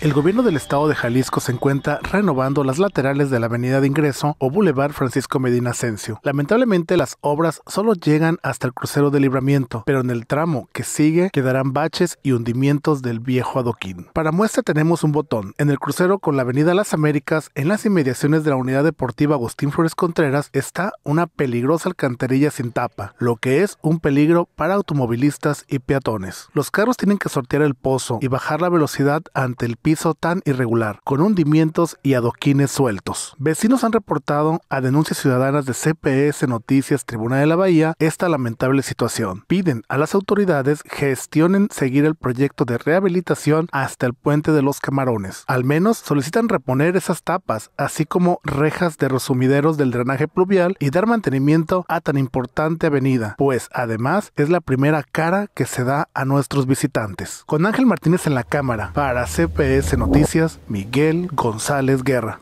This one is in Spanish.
El gobierno del estado de Jalisco se encuentra renovando las laterales de la avenida de ingreso o Boulevard Francisco Medina Asensio. Lamentablemente las obras solo llegan hasta el crucero de libramiento, pero en el tramo que sigue quedarán baches y hundimientos del viejo adoquín. Para muestra tenemos un botón. En el crucero con la avenida Las Américas, en las inmediaciones de la unidad deportiva Agustín Flores Contreras, está una peligrosa alcantarilla sin tapa, lo que es un peligro para automovilistas y peatones. Los carros tienen que sortear el pozo y bajar la velocidad ante el hizo tan irregular, con hundimientos y adoquines sueltos. Vecinos han reportado a denuncias ciudadanas de CPS Noticias Tribuna de la Bahía esta lamentable situación. Piden a las autoridades gestionen seguir el proyecto de rehabilitación hasta el puente de los camarones. Al menos solicitan reponer esas tapas, así como rejas de resumideros del drenaje pluvial y dar mantenimiento a tan importante avenida, pues además es la primera cara que se da a nuestros visitantes. Con Ángel Martínez en la cámara, para CPS Noticias, Miguel González Guerra.